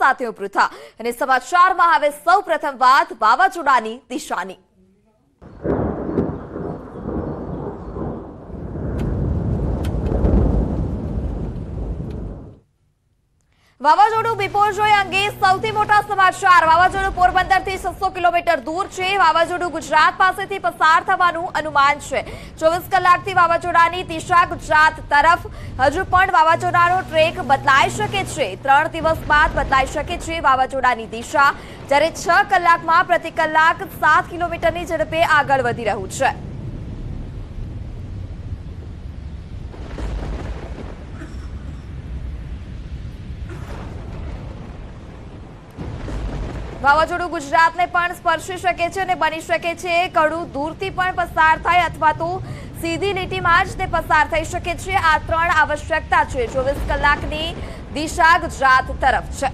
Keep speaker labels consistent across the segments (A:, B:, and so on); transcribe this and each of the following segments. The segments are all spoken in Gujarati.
A: સાથે પૃથા અને સમાચારમાં હવે સૌ પ્રથમ વાત વાવાઝોડાની દિશાની વાવાઝોડું બિપોરજોય અંગે સૌથી મોટા સમાચાર વાવાઝોડું પોરબંદરથી છસો કિલોમીટર દૂર છે વાવાઝોડું ગુજરાત પાસેથી પસાર થવાનું અનુમાન છે ચોવીસ કલાકથી વાવાઝોડાની દિશા ગુજરાત તરફ હજુ પણ વાવાઝોડાનો ટ્રેક બદલાઈ શકે છે ત્રણ દિવસ બાદ બદલાઈ શકે છે વાવાઝોડાની દિશા જ્યારે છ કલાકમાં પ્રતિ કલાક સાત કિલોમીટરની ઝડપે આગળ વધી રહ્યું છે વાવાઝોડું ગુજરાતને પણ સ્પર્શી શકે છે અને બની શકે છે કડું દૂરથી પણ પસાર થાય અથવા તો સીધી લીટીમાં જ તે પસાર થઈ શકે છે આ ત્રણ આવશ્યકતા છે ચોવીસ કલાકની દિશા ગુજરાત તરફ છે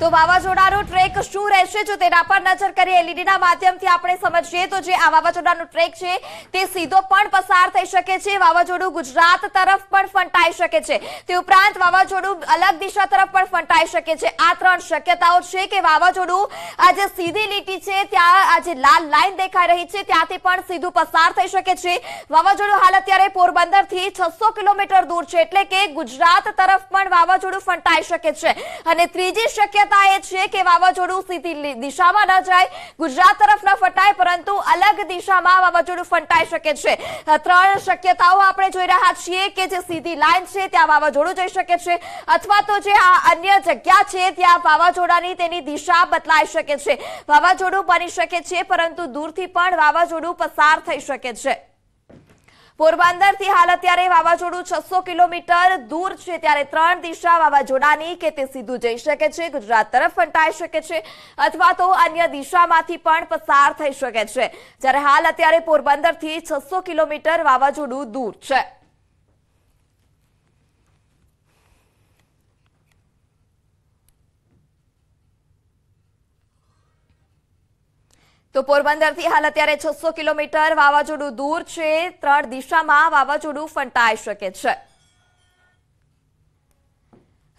A: તો વાવાઝોડાનો ટ્રેક શું રહેશે જો તેના પર નજર કરીએ એલઈડીના માધ્યમથી આપણે સમજીએ તો જે આ વાવાઝોડાનો ટ્રેક છે તે સીધો પણ પસાર થઈ શકે છે વાવાઝોડું ગુજરાત તરફ પણ ફંટાઈ શકે છે તે ઉપરાંત વાવાઝોડું અલગ દિશા તરફ પણ ફંટાઈ શકે છે આ ત્રણ શક્યતાઓ છે કે વાવાઝોડું આજે સીધી લીટી છે ત્યાં આજે લાલ લાઈન દેખાઈ રહી છે ત્યાંથી પણ સીધું પસાર થઈ શકે છે વાવાઝોડું હાલ અત્યારે પોરબંદરથી છસો કિલોમીટર દૂર છે એટલે કે ગુજરાત તરફ પણ વાવાઝોડું ફંટાઈ શકે છે અને ત્રીજી શક્યતા શક્યતા એ છે કે વાવાઝોડું સીધી દિશામાં ન જાય ગુજરાત તરફ ન ફટાય પરંતુ અલગ દિશામાં વાવાઝોડું ફંટાઈ શકે છે ત્રણ શક્યતાઓ આપણે જોઈ રહ્યા છીએ કે જે સીધી લાઈન છે ત્યાં વાવાઝોડું જઈ શકે છે અથવા તો જે આ અન્ય જગ્યા છે ત્યાં વાવાઝોડાની તેની દિશા બદલાઈ શકે છે વાવાઝોડું બની શકે છે પરંતુ દૂરથી પણ વાવાઝોડું પસાર થઈ શકે છે પોરબંદરથી હાલ અત્યારે વાવાઝોડું છસો કિલોમીટર દૂર છે ત્યારે ત્રણ દિશા વાવાઝોડાની કે તે સીધું જઈ શકે છે ગુજરાત તરફ ફંટાઈ શકે છે અથવા તો અન્ય દિશામાંથી પણ પસાર થઈ શકે છે જ્યારે હાલ અત્યારે પોરબંદરથી છસો કિલોમીટર વાવાઝોડું દૂર છે તો પોરબંદરથી હાલ અત્યારે છસો કિલોમીટર વાવાઝોડું દૂર છે ત્રણ દિશામાં વાવાઝોડું ફંટાઈ શકે છે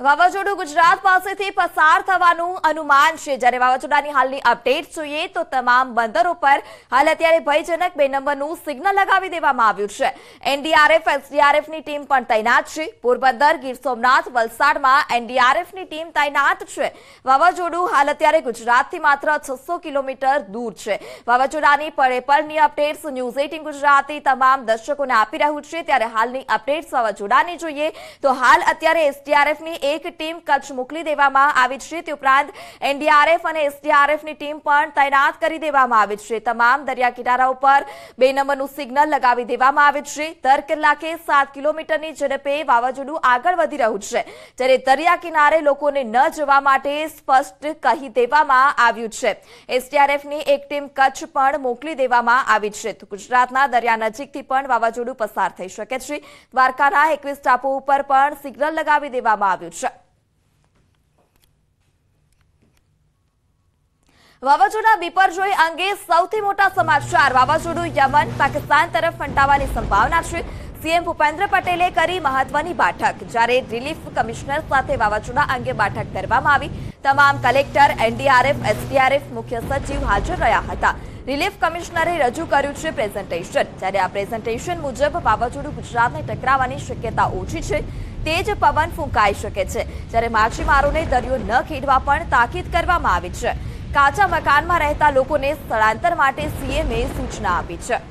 A: વાવાઝોડું ગુજરાત પાસેથી પસાર થવાનું અનુમાન છે જ્યારે વાવાઝોડાની હાલની અપડેટ જોઈએ તો તમામ બંદર ઉપર હાલ અત્યારે ભયજનક બે નંબરનું સિગ્નલ લગાવી દેવામાં આવ્યું છે એનડીઆરએફ એસડીઆરએફની ટીમ પણ તૈનાત છે પોરબંદર ગીર સોમનાથ વલસાડમાં એનડીઆરએફની ટીમ તૈનાત છે વાવાઝોડું હાલ અત્યારે ગુજરાતથી માત્ર છસો કિલોમીટર દૂર છે વાવાઝોડાની પળે પળની અપડેટ્સ ન્યૂઝ એટીન ગુજરાતી તમામ દર્શકોને આપી રહ્યું છે ત્યારે હાલની અપડેટ્સ વાવાઝોડાની જોઈએ તો હાલ અત્યારે એસડીઆરએફની એક ટીમ કચ્છ મોકલી દેવામાં આવી છે તે ઉપરાંત એનડીઆરએફ અને એસડીઆરએફની ટીમ પણ તૈનાત કરી દેવામાં આવી છે તમામ દરિયા કિનારા ઉપર બે નંબરનું સિગ્નલ લગાવી દેવામાં આવે છે દર કલાકે સાત કિલોમીટરની ઝડપે વાવાઝોડું આગળ વધી રહ્યું છે જ્યારે દરિયા કિનારે લોકોને ન જવા માટે સ્પષ્ટ કહી દેવામાં આવ્યું છે એસડીઆરએફની એક ટીમ કચ્છ પણ મોકલી દેવામાં આવી છે ગુજરાતના દરિયા નજીકથી પણ વાવાઝોડું પસાર થઈ શકે છે દ્વારકાના એકવીસ ટાપુ ઉપર પણ સિગ્નલ લગાવી દેવામાં આવ્યું છે વાવાઝોડા બિપરજોય અંગે સૌથી મોટા સમાચાર વાવાઝોડું યમન પાકિસ્તાન તરફ ફંટાવાની સંભાવના છે સીએમ ભૂપેન્દ્ર પટેલે કરી મહત્વની બેઠક જ્યારે રિલીફ કમિશનર સાથે વાવાઝોડા અંગે બેઠક કરવામાં આવી તમામ કલેક્ટર એનડીઆરએફ એસડીઆરએફ મુખ્ય સચિવ હાજર રહ્યા હતા રિલીફ કમિશનરે રજૂ કર્યું છે પ્રેઝન્ટેશન જ્યારે આ પ્રેઝન્ટેશન મુજબ વાવાઝોડું ગુજરાતને ટકરાવાની શક્યતા ઓછી છે તે જ પવન ફૂંકાઈ શકે છે જ્યારે માછીમારોને દરિયો ન ખેડવા પણ તાકીદ કરવામાં આવી છે કાચા મકાનમાં રહેતા લોકોને સ્થળાંતર માટે સીએમએ સૂચના આપી છે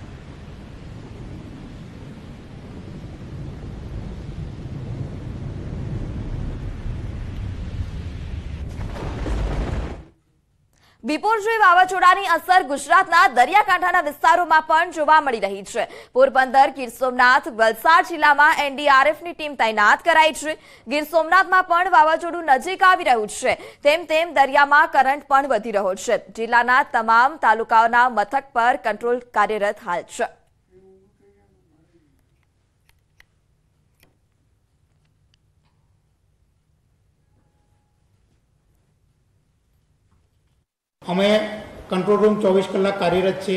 A: બિપોરજોઈ વાવાઝોડાની અસર ગુજરાતના દરિયાકાંઠાના વિસ્તારોમાં પણ જોવા મળી રહી છે પોરબંદર ગીર સોમનાથ વલસાડ જિલ્લામાં એનડીઆરએફની ટીમ તૈનાત કરાઈ છે ગીર સોમનાથમાં પણ વાવાઝોડું નજીક આવી રહ્યું છે તેમ તેમ દરિયામાં કરંટ પણ વધી રહ્યો છે જિલ્લાના તમામ તાલુકાઓના મથક પર કંટ્રોલ કાર્યરત હાલ છે
B: અમે કંટ્રોલ રૂમ ચોવીસ કલાક કાર્યરત છે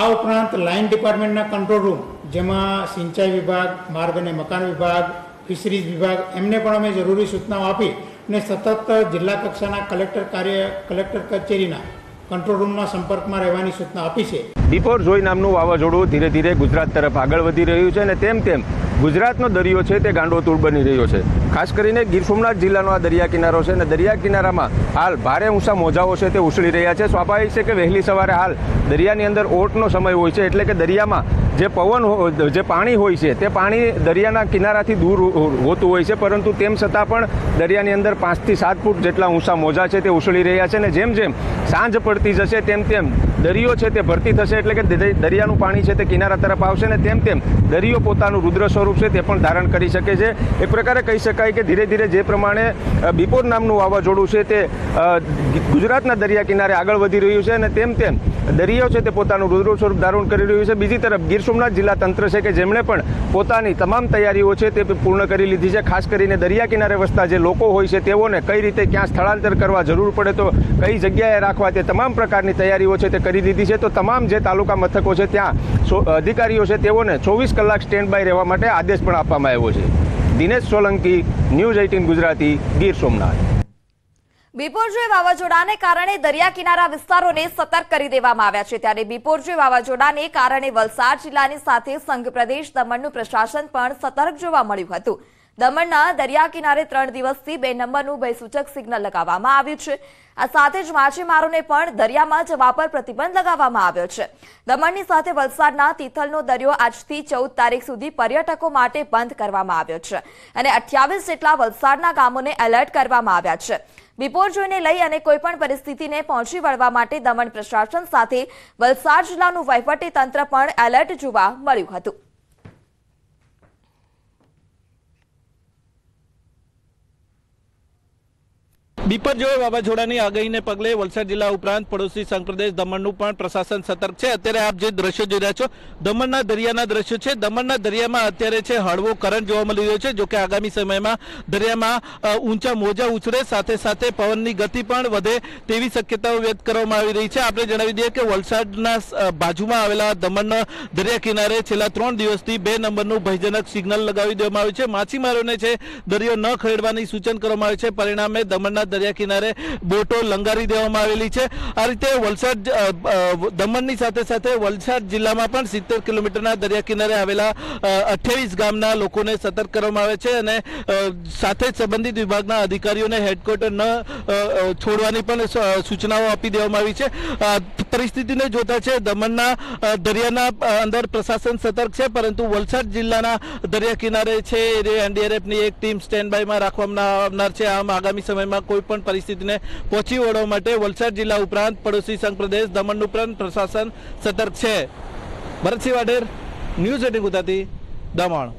B: આ ઉપરાંત લાઇન ડિપાર્ટમેન્ટના કંટ્રોલ રૂમ જેમાં સિંચાઈ વિભાગ માર્ગ અને મકાન વિભાગ ફિશરીઝ વિભાગ એમને પણ અમે જરૂરી સૂચનાઓ આપી અને સતત જિલ્લા કક્ષાના કલેક્ટર કાર્ય કલેક્ટર કચેરીના કંટ્રોલ રૂમના સંપર્કમાં રહેવાની સૂચના આપી છે બિફોર જોઈ નામનું વાવાઝોડું ધીરે ધીરે ગુજરાત તરફ આગળ વધી રહ્યું છે અને તેમ તેમ ગુજરાતનો દરિયો છે તે ગાંડોતૂર બની રહ્યો છે ખાસ કરીને ગીર સોમનાથ જિલ્લાનો આ દરિયા કિનારો છે અને દરિયા કિનારામાં હાલ ભારે ઊંચા મોજાઓ છે તે ઉછળી રહ્યા છે સ્વાભાવિક છે કે વહેલી સવારે હાલ દરિયાની અંદર ઓટનો સમય હોય છે એટલે કે દરિયામાં જે પવન જે પાણી હોય છે તે પાણી દરિયાના કિનારાથી દૂર હોતું હોય છે પરંતુ તેમ છતાં પણ દરિયાની અંદર પાંચથી સાત ફૂટ જેટલા ઊંચા મોજા છે તે ઉછળી રહ્યા છે અને જેમ જેમ સાંજ પડતી જશે તેમ તેમ દરિયો છે તે ભરતી થશે એટલે કે દરિયાનું પાણી છે તે કિનારા તરફ આવશે ને તેમ તેમ દરિયો પોતાનું રુદ્ર સ્વરૂપ છે તે પણ ધારણ કરી શકે છે એક પ્રકારે કહી શકાય કે ધીરે ધીરે જે પ્રમાણે બિપોર નામનું વાવાઝોડું છે તે ગુજરાતના દરિયા કિનારે આગળ વધી રહ્યું છે અને તેમ તેમ દરિયો છે તે પોતાનું રુદ્ર સ્વરૂપ ધારણ કરી રહ્યું છે બીજી તરફ ગીર સોમનાથ જિલ્લા તંત્ર છે કે જેમણે પણ પોતાની તમામ તૈયારીઓ છે તે પૂર્ણ કરી લીધી છે ખાસ કરીને દરિયા કિનારે વસતા જે લોકો હોય છે તેઓને કઈ રીતે ક્યાં સ્થળાંતર કરવા જરૂર પડે તો કઈ જગ્યાએ રાખવા તે તમામ પ્રકારની તૈયારીઓ છે તે કરી દીધી છે તો તમામ જે તાલુકા મથકો છે ત્યાં અધિકારીઓ છે તેઓને ચોવીસ કલાક સ્ટેન્ડ બાય રહેવા માટે આદેશ પણ આપવામાં આવ્યો છે દિનેશ સોલંકી ન્યૂઝ એઇટીન ગુજરાતી ગીર સોમનાથ
A: બિપોરજોય વાવાઝોડાને કારણે દરિયા કિનારા વિસ્તારોને સતર્ક કરી દેવામાં આવ્યા છે ત્યારે બિપોરજોય વાવાઝોડાને કારણે વલસાડ જિલ્લાની સાથે સંઘ પ્રદેશ દમણનું પ્રશાસન પણ સતર્ક જોવા મળ્યું હતું દમણના દરિયા કિનારે ત્રણ દિવસથી બે નંબરનું ભયસૂચક સિગ્નલ લગાવવામાં આવ્યું છે આ સાથે જ માછીમારોને પણ દરિયામાં જવા પર પ્રતિબંધ લગાવવામાં આવ્યો છે દમણની સાથે વલસાડના તિથલનો દરિયો આજથી ચૌદ તારીખ સુધી પર્યટકો માટે બંધ કરવામાં આવ્યો છે અને અઠ્યાવીસ જેટલા વલસાડના ગામોને એલર્ટ કરવામાં આવ્યા છે બિપોર જોઈને લઈ અને કોઈપણ પરિસ્થિતિને પહોંચી વળવા માટે દમણ પ્રશાસન સાથે વલસાડ જિલ્લાનું વહીવટી તંત્ર પણ એલર્ટ જોવા મળ્યું હતું
C: નીપજ વાવાઝોડાની આગાહીને પગલે વલસાડ જિલ્લા ઉપરાંત પડોશી સંઘપ્રદેશ દમણનું પણ પ્રશાસન સતર્ક છે અત્યારે આપ જે દ્રશ્યો જોઈ રહ્યા છો દમણના દરિયાના દ્રશ્યો છે દમણના દરિયામાં અત્યારે છે હળવો કરંટ જોવા મળી રહ્યો છે જોકે આગામી સમયમાં દરિયામાં ઊંચા મોજા ઉછળે સાથે સાથે પવનની ગતિ પણ વધે તેવી શક્યતાઓ વ્યક્ત કરવામાં આવી રહી છે આપણે જણાવી દઈએ કે વલસાડના બાજુમાં આવેલા દમણના દરિયા કિનારે છેલ્લા ત્રણ દિવસથી બે નંબરનું ભયજનક સિગ્નલ લગાવી દેવામાં આવ્યું છે માછીમારોને છે દરિયો ન ખેડવાની સૂચન કરવામાં આવ્યું છે પરિણામે દમણના દરિયા દરિયા કિનારે બોટો લંગારી દેવામાં આવેલી છે આ રીતે વલસાડ દમણની સાથે સાથે વલસાડ જિલ્લામાં પણ સિત્તેર કિલોમીટરના દરિયા કિનારે આવેલા અઠ્યાવીસ ગામના લોકોને સતર્ક કરવામાં આવે છે અને સાથે સંબંધિત વિભાગના અધિકારીઓને હેડક્વાર્ટર ન છોડવાની પણ સૂચનાઓ આપી દેવામાં આવી છે પરિસ્થિતિને જોતા છે દમણના દરિયાના અંદર પ્રશાસન સતર્ક છે પરંતુ વલસાડ જિલ્લાના દરિયા કિનારે છે એનડીઆરએફની એક ટીમ સ્ટેન્ડ બાયમાં રાખવામાં આવનાર છે આમ આગામી સમયમાં કોઈ પણ પરિસ્થિતિને પહોંચી વળવા માટે વલસાડ જિલ્લા ઉપરાંત પડોશી સંઘ પ્રદેશ દમણ ઉપરાંત પ્રશાસન સતર્ક છે ભરતસિંહ વાઢેર ન્યૂઝ એટીન ગુજરાતી દમણ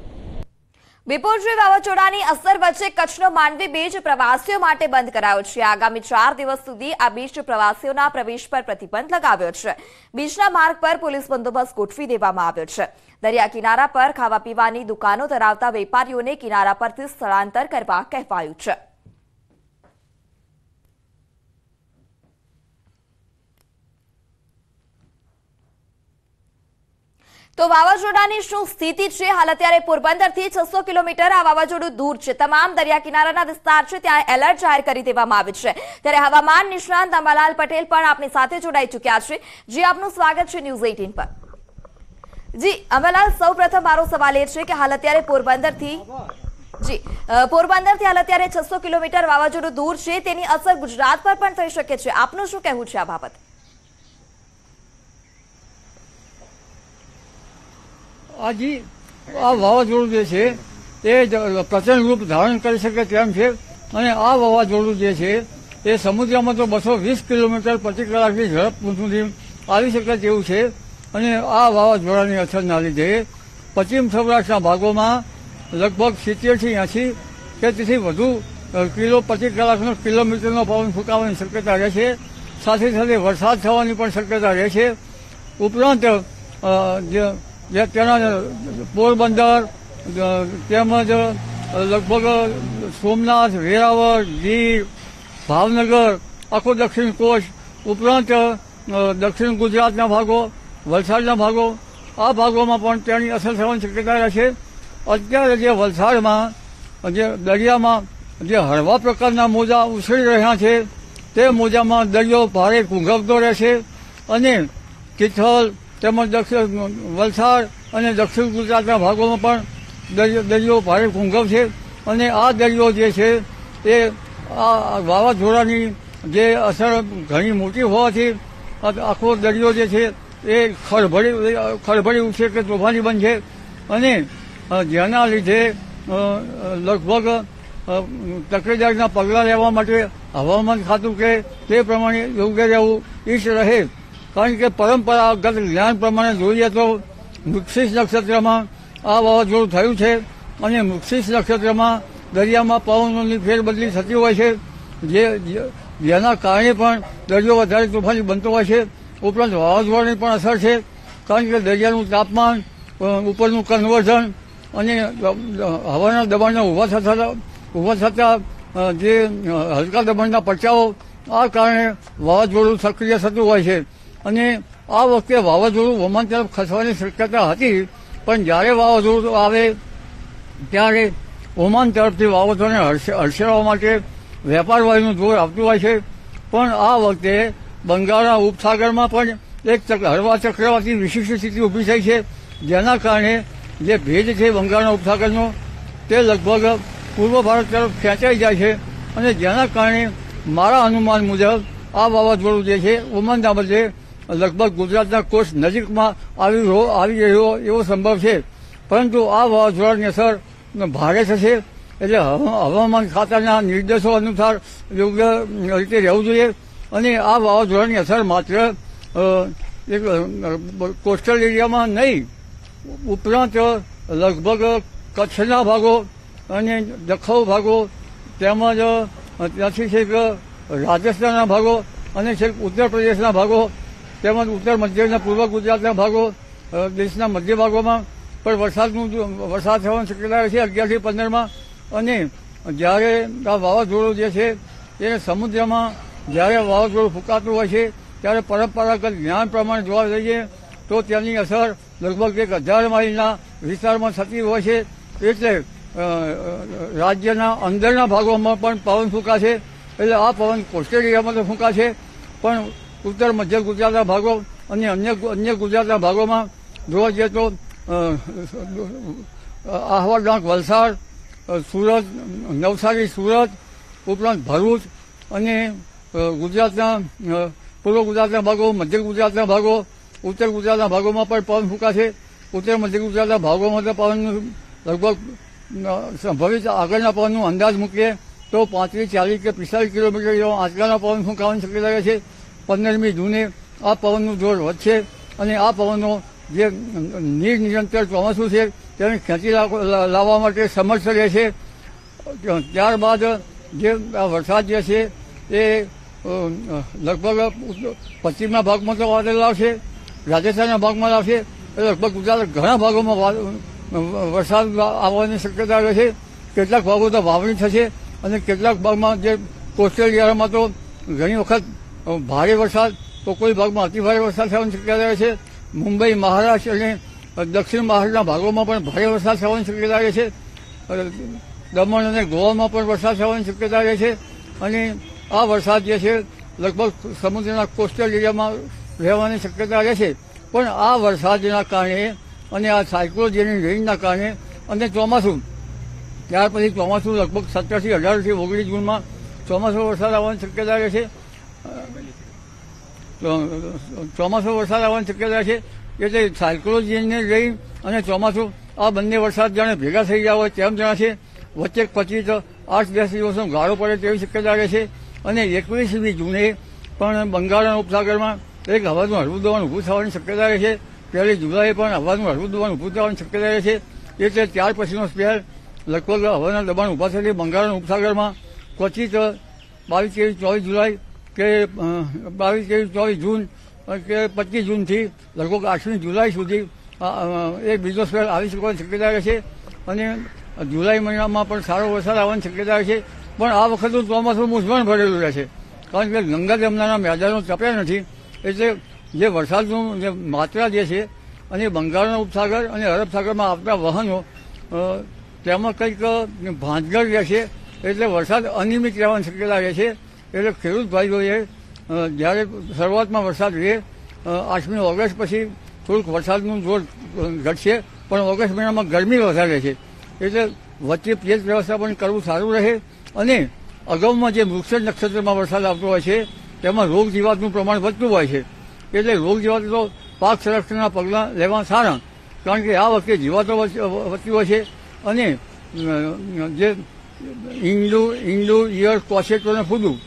A: બિપોરજી વાવાઝોડાની અસર વચ્ચે કચ્છનો માંડવી બીચ પ્રવાસીઓ માટે બંધ કરાયો છે આગામી ચાર દિવસ સુધી આ બીચ પ્રવાસીઓના પ્રવેશ પર પ્રતિબંધ લગાવ્યો છે બીચના માર્ગ પર પોલીસ બંદોબસ્ત ગોઠવી દેવામાં આવ્યો છે દરિયા કિનારા પર ખાવા પીવાની દુકાનો ધરાવતા વેપારીઓને કિનારા પરથી સ્થળાંતર કરવા કહેવાયું છે તો વાવાઝોડાની શું સ્થિતિ છે હાલ અત્યારે પોરબંદરથી છસો કિલોમીટર આ વાવાઝોડું દૂર છે તમામ દરિયા કિનારાના વિસ્તાર છે ત્યાં એલર્ટ જાહેર કરી દેવામાં આવ્યું છે ત્યારે હવામાન નિષ્ણાંત અંબાલાલ પટેલ પણ આપની સાથે જોડાઈ ચૂક્યા છે જે આપનું સ્વાગત છે ન્યૂઝ એઇટીન પર જી અંબાલાલ સૌપ્રથમ મારો સવાલ એ છે કે હાલ અત્યારે પોરબંદરથી જી પોરબંદરથી હાલ અત્યારે છસો કિલોમીટર વાવાઝોડું દૂર છે તેની અસર ગુજરાત પર પણ થઈ શકે છે આપનું શું કહેવું છે આ બાબત
D: આજે આ વાવાઝોડું જે છે એ પ્રચંડ રૂપ ધારણ કરી શકે તેમ છે અને આ વાવાઝોડું જે છે એ સમુદ્રમાં તો બસો વીસ કિલોમીટર પ્રતિ કલાકની ઝડપ સુધી આવી શકે તેવું છે અને આ વાવાઝોડાની અસરના લીધે પશ્ચિમ સૌરાષ્ટ્રના ભાગોમાં લગભગ સિત્તેરથી એંસી કે તેથી વધુ કિલો પ્રતિ કલાકનો કિલોમીટરનો પવન ફૂંકાવાની શક્યતા રહે છે સાથે સાથે વરસાદ થવાની પણ શક્યતા રહે છે ઉપરાંત જે જે તેના પોરબંદર તેમજ લગભગ સોમનાથ વેરાવળ ગીર ભાવનગર આખો દક્ષિણ કોસ્ટ ઉપરાંત દક્ષિણ ગુજરાતના ભાગો વલસાડના ભાગો આ ભાગોમાં પણ તેની અસર થવાની શક્યતા રહેશે અત્યારે જે વલસાડમાં જે દરિયામાં જે હળવા પ્રકારના મોજા ઉછળી રહ્યા છે તે મોજામાં દરિયો ભારે ઘૂંઘવતો રહેશે અને કિથલ તેમજ દક્ષિણ વલસાડ અને દક્ષિણ ગુજરાતના ભાગોમાં પણ દરિયો ભારે ઘૂંઘવ છે અને આ દરિયો જે છે એ આ વાવાઝોડાની જે અસર ઘણી મોટી હોવાથી આખો દરિયો જે છે એ ખળભળી ખળભળી ઉઠશે કે તોફાની બનશે અને જેના લીધે લગભગ તકેદારીના પગલાં લેવા માટે હવામાન ખાતું કે તે પ્રમાણે યોગ્ય રહેવું ઈચ્છ રહે કારણ કે પરંપરાગત જ્ઞાન પ્રમાણે જોઈએ તો વૃક્ષિસ નક્ષત્રમાં આ વાવાઝોડું થયું છે અને વૃક્ષિસ નક્ષત્રમાં દરિયામાં પવનોની ફેરબદલી થતી હોય છે જે જેના કારણે પણ દરિયો વધારે તોફાની બનતો હોય છે ઉપરાંત વાવાઝોડાની પણ અસર છે કારણ કે દરિયાનું તાપમાન ઉપરનું કન્વર્ઝન અને હવાના દબાણના ઊભા થતા ઊભા થતા જે હલકા દબાણના પટ્ટાઓ આ કારણે વાવાઝોડું સક્રિય થતું હોય છે અને આ વખતે વાવાઝોડું વમન તરફ ખસવાની શક્યતા હતી પણ જ્યારે વાવાઝોડું આવે ત્યારે ઓમાન તરફથી વાવાઝોડાને હડસેડવા માટે વેપાર જોર આવતું હોય છે પણ આ વખતે બંગાળના ઉપસાગરમાં પણ એક હળવા ચક્રવાતી વિશિષ્ટ સ્થિતિ ઊભી થઈ છે જેના કારણે જે ભેજ છે બંગાળના ઉપસાગરનો તે લગભગ પૂર્વ ભારત તરફ ખેંચાઈ જાય છે અને જેના કારણે મારા અનુમાન મુજબ આ વાવાઝોડું જે છે ઓમાનના બદલે લગભગ ગુજરાતના કોસ્ટ નજીકમાં આવી આવી રહ્યો એવો સંભવ છે પરંતુ આ વાવાઝોડાની અસર ભારે થશે એટલે હવામાન ખાતાના નિર્દેશો અનુસાર યોગ્ય રીતે રહેવું જોઈએ અને આ વાવાઝોડાની અસર માત્ર એક કોસ્ટલ એરિયામાં નહીં ઉપરાંત લગભગ કચ્છના ભાગો અને દખાઉ ભાગો તેમજ ત્યાંથી છેક રાજસ્થાનના ભાગો અને છેક ઉત્તર પ્રદેશના ભાગો તેમજ ઉત્તર મધ્યના પૂર્વ ગુજરાતના ભાગો દેશના મધ્ય ભાગોમાં પણ વરસાદનું વરસાદ થવાની શક્યતા રહે છે અગિયારથી પંદરમાં અને જ્યારે આ વાવાઝોડું જે છે એ સમુદ્રમાં જ્યારે વાવાઝોડું ફૂંકાતું હોય છે ત્યારે પરંપરાગત જ્ઞાન પ્રમાણે જોવા જઈએ તો તેની અસર લગભગ એક હજાર માઇલના વિસ્તારમાં થતી હોય છે એટલે રાજ્યના અંદરના ભાગોમાં પણ પવન ફૂંકાશે એટલે આ પવન કોસ્ટેલ એરિયામાં તો ફૂંકાશે પણ ઉત્તર મધ્ય ગુજરાતના ભાગો અને અન્ય અન્ય ગુજરાતના ભાગોમાં જોવા જઈએ તો આહવા ડાંગ વલસાડ સુરત નવસારી સુરત ઉપરાંત ભરૂચ અને ગુજરાતના પૂર્વ ગુજરાતના ભાગો મધ્ય ગુજરાતના ભાગો ઉત્તર ગુજરાતના ભાગોમાં પણ પવન ફૂંકાશે ઉત્તર મધ્ય ગુજરાતના ભાગોમાં તો પવનનું લગભગ સંભવિત આગળના પવનનો અંદાજ મૂકીએ તો પાંત્રીસ ચાલીસ કે પિસ્તાલીસ કિલોમીટર જેવો આંચકાના પવન ફૂંકાવાની શક્યતા છે પંદરમી જૂને આ પવનનું જોર વધશે અને આ પવનનો જે નિરંતર ચોમાસું છે તેને ખેંચી લાવવા માટે સમર્થ રહેશે ત્યારબાદ જે આ વરસાદ જે છે એ લગભગ પશ્ચિમના ભાગમાં તો વાદળ લાવશે રાજસ્થાનના ભાગમાં લાવશે લગભગ ગુજરાત ઘણા ભાગોમાં વરસાદ આવવાની શક્યતા રહેશે કેટલાક ભાગો તો વાવણી થશે અને કેટલાક ભાગમાં જે કોસ્ટલ એરિયામાં તો ઘણી વખત ભારે વરસાદ તો કોઈ ભાગમાં અતિભારે વરસાદ થવાની શક્યતા રહે છે મુંબઈ મહારાષ્ટ્ર અને દક્ષિણ મહારાષ્ટ્રના ભાગોમાં પણ ભારે વરસાદ થવાની શક્યતા રહે છે દમણ અને ગોવામાં પણ વરસાદ થવાની શક્યતા રહે છે અને આ વરસાદ જે છે લગભગ સમુદ્રના કોસ્ટલ એરિયામાં રહેવાની શક્યતા રહે છે પણ આ વરસાદના કારણે અને આ સાયકોલોજીની રેન્જના કારણે અને ચોમાસું ત્યાર પછી ચોમાસું લગભગ સત્તરથી અઢારથી ઓગણીસ જૂનમાં ચોમાસું વરસાદ આવવાની શક્યતા રહે છે ચોમાસું વરસાદ આવવાની શક્યતા છે એટલે સાયકોલોજીને લઈ અને ચોમાસું આ બંને વરસાદ જાણે ભેગા થઈ ગયા હોય તેમ જણાશે વચ્ચે પચીસ આઠ દસ દિવસનો ગાળો પડે તેવી શક્યતા રહે છે અને એકવીસમી જૂને પણ બંગાળના ઉપસાગરમાં એક હવાનું હળવું દવાનું ઊભું થવાની શક્યતા રહે છે પહેલી જુલાઈએ પણ હવાનું હળવું દવાનું ઊભું થવાની શક્યતા રહે છે એટલે ત્યાર પછીનો સ્પેર લગભગ હવાના દબાણ ઊભા થયેલી બંગાળના ઉપસાગરમાં પચીસ બાવીસ ત્રેવીસ ચોવીસ જુલાઈ કે બાવીસ ત્રેવીસ ચોવીસ જૂન કે પચીસ જૂનથી લગભગ આઠમી જુલાઈ સુધી એ બિઝનેસમેન આવી શકવાની શક્યતા છે અને જુલાઈ મહિનામાં પણ સારો વરસાદ આવવાની શક્યતા છે પણ આ વખતનું ચોમાસું મૂંઝવણ ભરેલું રહેશે કારણ કે ગંગા જમનાના મેદાનો ચપ્યા નથી એટલે જે વરસાદનું જે માત્રા જે છે અને બંગાળના ઉપસાગર અને અરબ સાગરમાં આવતા વહનો તેમાં કંઈક ભાંજગળ રહેશે એટલે વરસાદ અનિયમિત રહેવાની શક્યતા રહેશે એટલે ખેડૂત ભાઈઓએ જ્યારે શરૂઆતમાં વરસાદ રહે આઠમી ઓગસ્ટ પછી થોડુંક વરસાદનું જોર ઘટશે પણ ઓગસ્ટ મહિનામાં ગરમી વધારે છે એટલે વચ્ચે પેજ વ્યવસ્થાપન કરવું સારું રહે અને અગાઉમાં જે વૃક્ષ નક્ષત્રમાં વરસાદ આવતો હોય છે તેમાં રોગ જીવાતનું પ્રમાણ વધતું હોય છે એટલે રોગ જીવાત તો પાક સંરક્ષણના પગલાં લેવા સારા કારણ કે આ વખતે જીવાતો વધતી હોય છે અને જે ઈંડુ ઈંડુ ઈયર કોશેટો અને ફૂદું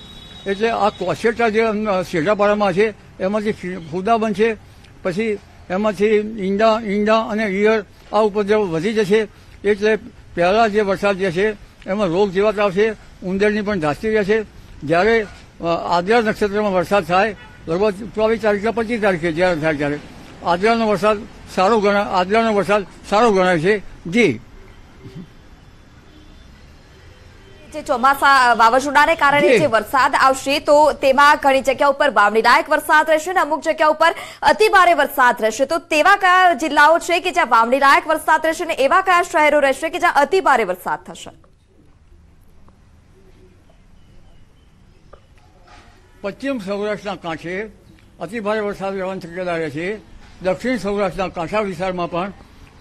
D: એટલે આ કોસેટા જે શેઢાપાડામાં છે એમાંથી ફૂદા બનશે પછી એમાંથી ઈંડા ઈંડા અને ઈયળ આ ઉપદ્રવ વધી જશે એટલે પહેલા જે વરસાદ જે છે એમાં રોગ જીવાત આવશે ઉંદરની પણ ધાસ્તી રહેશે જ્યારે આદ્રા નક્ષત્રમાં વરસાદ થાય લગભગ ચોવીસ તારીખે પચીસ તારીખે જ્યારે થાય ત્યારે આદ્રાનો વરસાદ સારો ગણાય આદ્રાનો વરસાદ સારો ગણાય છે જી
A: જે ચોમાસા વાવાઝોડાને કારણે જે વરસાદ આવશે તો તેમાં ઘણી જગ્યા ઉપર વાવણીલાયક વરસાદ રહેશે અને અમુક જગ્યા ઉપર અતિ ભારે વરસાદ રહેશે તો તેવા કયા જિલ્લાઓ છે કે જ્યાં વાવણીલાયક વરસાદ રહેશે અને એવા કયા શહેરો રહેશે કે જ્યાં અતિભારે વરસાદ થશે
D: પશ્ચિમ સૌરાષ્ટ્રના કાંઠે અતિભારે વરસાદ રહેવાની શક્યતા રહે છે દક્ષિણ સૌરાષ્ટ્રના કાંઠા વિસ્તારમાં પણ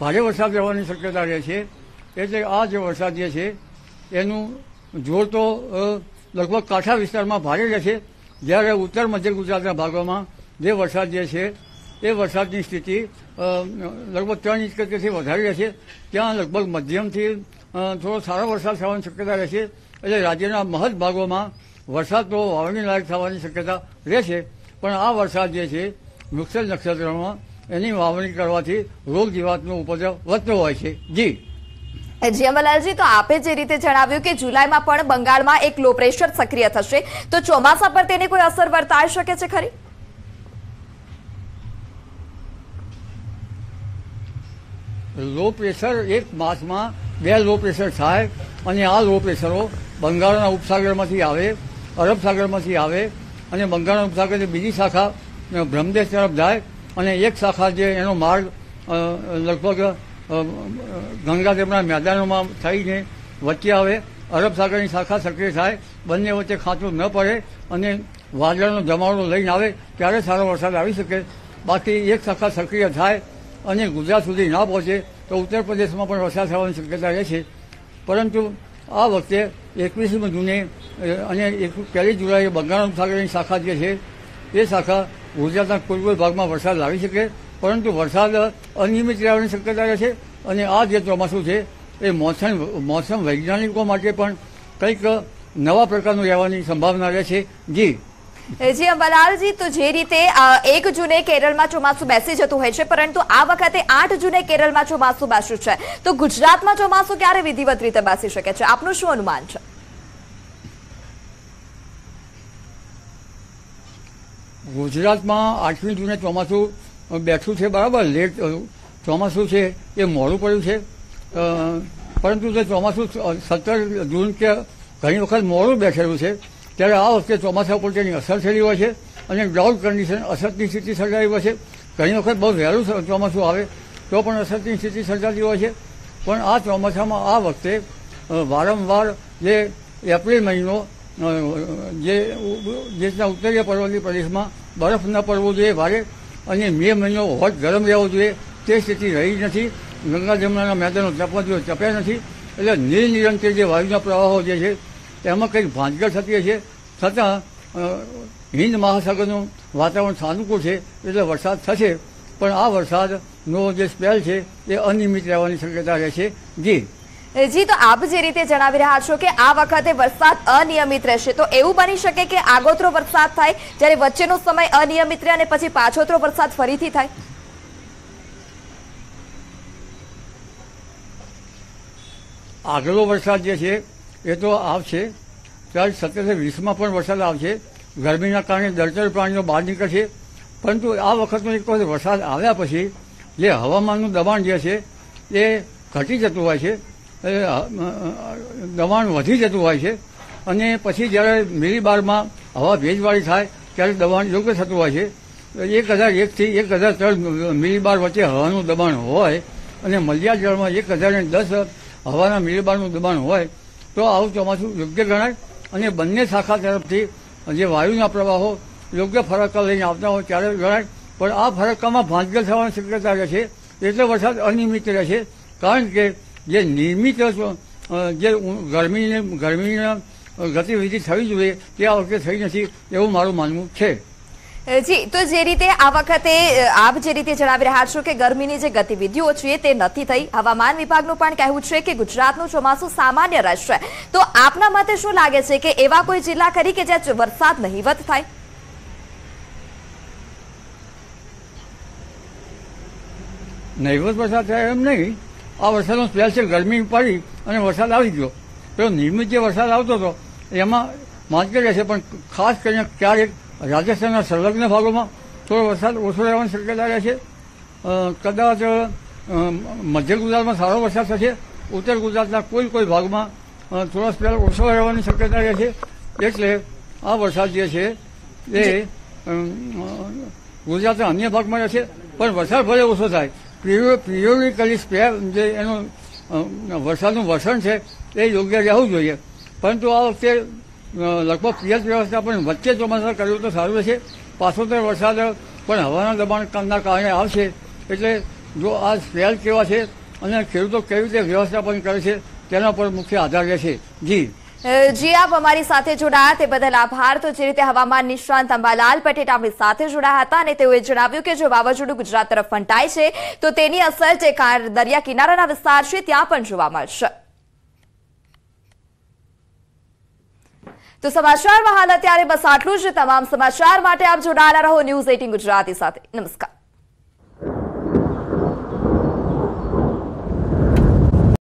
D: ભારે વરસાદ રહેવાની શક્યતા રહે છે એટલે આ જે વરસાદ જે છે એનું જોર તો લગભગ કાંઠા વિસ્તારમાં ભારે રહેશે જ્યારે ઉત્તર મધ્ય ગુજરાતના ભાગોમાં જે વરસાદ જે છે એ વરસાદની સ્થિતિ લગભગ ત્રણ ઇંચ કરતાથી વધારે રહેશે ત્યાં લગભગ મધ્યમથી થોડો સારો વરસાદ થવાની શક્યતા રહેશે એટલે રાજ્યના મહદ ભાગોમાં વરસાદ તો વાવણી લાયક થવાની શક્યતા રહેશે પણ આ વરસાદ જે છે વૃક્ષલ નક્ષત્રમાં એની વાવણી કરવાથી રોગ જીવાતનો ઉપદ્રવ વધતો હોય છે જી
A: જીયામલાલજી તો આપે જે રીતે જણાવ્યું કે જુલાઈમાં પણ બંગાળમાં એક લો પ્રેશર સક્રિય થશે તો ચોમાસા પર તેની કોઈ અસર વર્તાઈ શકે છે ખરી
D: લો પ્રેશર એક માસમાં બે લો પ્રેશર થાય અને આ લો પ્રેશરો બંગાળના ઉપસાગરમાંથી આવે અરબ સાગરમાંથી આવે અને બંગાળના ઉપસાગરની બીજી શાખા બ્રહ્મદેશ તરફ જાય અને એક શાખા જે એનો માર્ગ લગભગ ગંગા મેદાનોમાં થઈને વચ્ચે આવે અરબ સાગરની શાખા સક્રિય થાય બંને વચ્ચે ખાંચું ન પડે અને વાદળનો જમાવડો લઈને આવે ત્યારે સારો વરસાદ આવી શકે બાકી એક શાખા સક્રિય થાય અને ગુજરાત સુધી ના પહોંચે તો ઉત્તર પ્રદેશમાં પણ વરસાદ થવાની શક્યતા રહે છે પરંતુ આ વખતે એકવીસમી જૂને અને પહેલી જુલાઈએ બંગાળ સાગરની શાખા જે છે એ શાખા ગુજરાતના કોઈ કોઈ ભાગમાં વરસાદ લાવી શકે પરંતુ વરસાદ અનિયમિત રહેવાની શક્યતા રહેશે અને આ જે ચોમાસું છે એ મોસમ મોસમ વૈજ્ઞાનિકો માટે પણ કંઈક નવા પ્રકારનું રહેવાની સંભાવના રહેશે જી
A: જી અંબાલાલજી તો જે રીતે એક જૂને કેરળમાં ચોમાસું બેસી જતું હોય છે પરંતુ આ વખતે આઠ જૂને કેરળમાં ચોમાસું બેસ્યું છે તો ગુજરાતમાં ચોમાસું ક્યારે વિધિવત રીતે બાસી શકે છે આપનું શું અનુમાન છે
D: ગુજરાતમાં આઠમી જૂને ચોમાસું બેઠું છે બરાબર લેટ ચોમાસું છે એ મોડું પડ્યું છે પરંતુ જે ચોમાસું સત્તર જૂન કે ઘણી વખત મોડું બેઠેલું છે ત્યારે આ વખતે ચોમાસા ઉપર તેની અસર થયેલી હોય છે અને ડ્રાઉટ કન્ડિશન અસરની સ્થિતિ સર્જાઈ હોય છે ઘણી વખત બહુ વહેલું ચોમાસું આવે તો પણ અસરની સ્થિતિ સર્જાતી હોય છે પણ આ ચોમાસામાં આ વખતે વારંવાર જે એપ્રિલ મહિનો જે દેશના ઉત્તરીય પર્વતી પ્રદેશમાં બરફ ન પડવો જોઈએ ભારે અને મે મહિનો હોટ ગરમ રહેવો જોઈએ તે સ્થિતિ રહી નથી ગંગા જમુનાના મેદાનો તપવાદીઓ તપ્યા નથી એટલે નિરનિરંતર જે વાયુના પ્રવાહો જે છે તેમાં કંઈક ભાંજગર થતી છે છતાં હિન્દ મહાસાગરનું વાતાવરણ સાનુકૂળ છે એટલે વરસાદ થશે પણ આ વરસાદનો જે સ્પેલ છે એ અનિયમિત રહેવાની શક્યતા રહે છે જી
A: જી તો આપ જે રીતે જણાવી રહ્યા છો કે આ વખતે વરસાદ અનિયમિત રહેશે તો એવું બની શકે કે આગોતરો વરસાદ થાય જ્યારે વચ્ચેનો સમય અનિયમિત રહે અને પછી પાછોતરો વરસાદ ફરીથી થાય
D: આગલો વરસાદ જે છે એ તો આવશે ત્યારે સત્તરસો વીસમાં પણ વરસાદ આવશે ગરમીના કારણે દળતર પ્રાણીઓ બહાર નીકળશે પરંતુ આ વખતનો એક વખત વરસાદ આવ્યા પછી જે હવામાનનું દબાણ જે છે એ ઘટી જતું હોય છે દબાણ વધી જતું હોય છે અને પછી જ્યારે મિલીબારમાં હવા ભેજવાળી થાય ત્યારે દબાણ યોગ્ય થતું હોય છે એક હજાર એકથી એક હજાર ત્રણ મિલીબાર વચ્ચે હવાનું દબાણ હોય અને મલિયા જળમાં એક હજાર દસ હવાના મિલીબારનું દબાણ હોય તો આવું ચોમાસું યોગ્ય ગણાય અને બંને શાખા તરફથી જે વાયુના પ્રવાહો યોગ્ય ફરકા લઈને આવતા હોય ત્યારે ગણાય પણ આ ફરક્કામાં ભાંજગલ થવાની શક્યતા રહે છે એટલે વરસાદ અનિયમિત રહે છે કારણ કે જે નિર્મિત જે ગરમીને ગરમીના ગતિવિધિ થવી જોઈએ તે આ વખતે થઈ નથી એવું મારું માનવું છે
A: જી તો જે રીતે આ વખતે આપ જે રીતે જણાવી રહ્યા છો કે ગરમીની જે ગતિવિધિઓ છે તે નથી થઈ હવામાન વિભાગનું પણ કહેવું છે કે ગુજરાતનું ચોમાસું સામાન્ય રહેશે તો આપના મતે શું લાગે છે કે એવા કોઈ જિલ્લા ખરી કે જ્યાં વરસાદ નહીવત થાય
D: નહીવત વરસાદ થાય એમ નહીં આ વરસાદનો સ્પેલ છે ગરમી પડી અને વરસાદ આવી ગયો તો નિયમિત જે વરસાદ આવતો હતો એમાં માજગર રહેશે પણ ખાસ કરીને ક્યારેક રાજસ્થાનના સંલગ્ન ભાગોમાં થોડો વરસાદ ઓછો રહેવાની શક્યતા રહેશે કદાચ મધ્ય ગુજરાતમાં સારો વરસાદ થશે ઉત્તર ગુજરાતના કોઈ કોઈ ભાગમાં થોડા સ્પેલ ઓછો રહેવાની શક્યતા રહેશે એટલે આ વરસાદ જે છે એ ગુજરાતના અન્ય ભાગમાં રહેશે પણ વરસાદ ભલે ઓછો થાય પ્રિયોરિકલી સ્પેર જે એનું વરસાદનું વસણ છે એ યોગ્ય રહેવું જોઈએ પરંતુ આ વખતે લગભગ પિયત વ્યવસ્થાપન વચ્ચે ચોમાસા કર્યું તો સારું છે પાછોતર વરસાદ પણ હવાના દબાણના કારણે આવશે એટલે જો આ સ્પેર કેવા છે અને ખેડૂતો કેવી રીતે વ્યવસ્થાપન કરે છે તેના પર મુખ્ય આધાર રહેશે જી
A: જી આપ અમારી સાથે જોડાયા તે બદલ આભાર તો જે રીતે હવામાન નિષ્ણાંત અંબાલાલ પટેલ આપણી સાથે જોડાયા હતા અને તેઓએ જણાવ્યું કે જો વાવાઝોડું ગુજરાત તરફ ફંટાય છે તો તેની અસર જે દરિયા કિનારાના વિસ્તાર છે ત્યાં પણ જોવા મળશે તો સમાચારમાં હાલ અત્યારે બસ આટલું જ તમામ સમાચાર માટે આપ જોડાયેલા રહો ન્યૂઝ એટીન ગુજરાતી સાથે નમસ્કાર